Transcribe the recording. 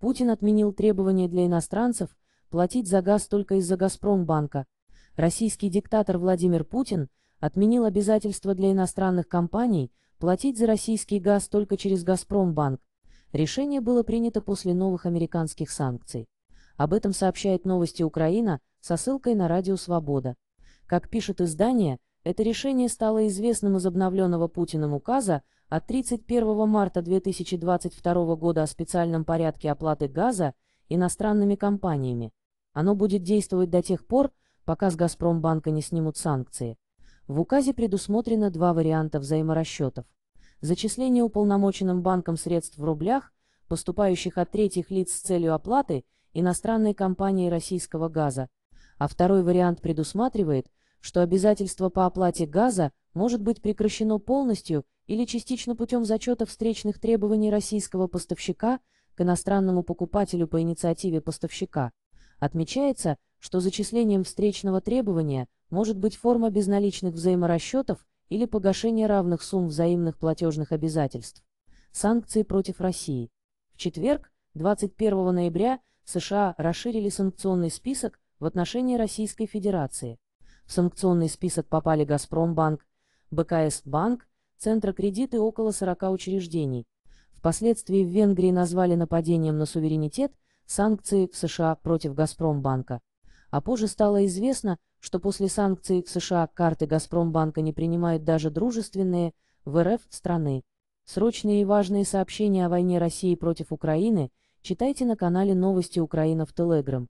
Путин отменил требования для иностранцев платить за газ только из-за «Газпромбанка». Российский диктатор Владимир Путин отменил обязательство для иностранных компаний платить за российский газ только через «Газпромбанк». Решение было принято после новых американских санкций. Об этом сообщает новости Украина со ссылкой на радио «Свобода». Как пишет издание, это решение стало известным из обновленного Путиным указа от 31 марта 2022 года о специальном порядке оплаты газа иностранными компаниями. Оно будет действовать до тех пор, пока с «Газпромбанка» не снимут санкции. В указе предусмотрено два варианта взаиморасчетов. Зачисление уполномоченным банком средств в рублях, поступающих от третьих лиц с целью оплаты, иностранной компании российского газа. А второй вариант предусматривает – что обязательство по оплате газа может быть прекращено полностью или частично путем зачета встречных требований российского поставщика к иностранному покупателю по инициативе поставщика. Отмечается, что зачислением встречного требования может быть форма безналичных взаиморасчетов или погашение равных сумм взаимных платежных обязательств. Санкции против России. В четверг, 21 ноября, США расширили санкционный список в отношении Российской Федерации. В санкционный список попали «Газпромбанк», «БКС-банк», Кредит и около 40 учреждений. Впоследствии в Венгрии назвали нападением на суверенитет санкции в США против «Газпромбанка». А позже стало известно, что после санкций в США карты «Газпромбанка» не принимают даже дружественные в РФ страны. Срочные и важные сообщения о войне России против Украины читайте на канале «Новости Украина» в Телеграм.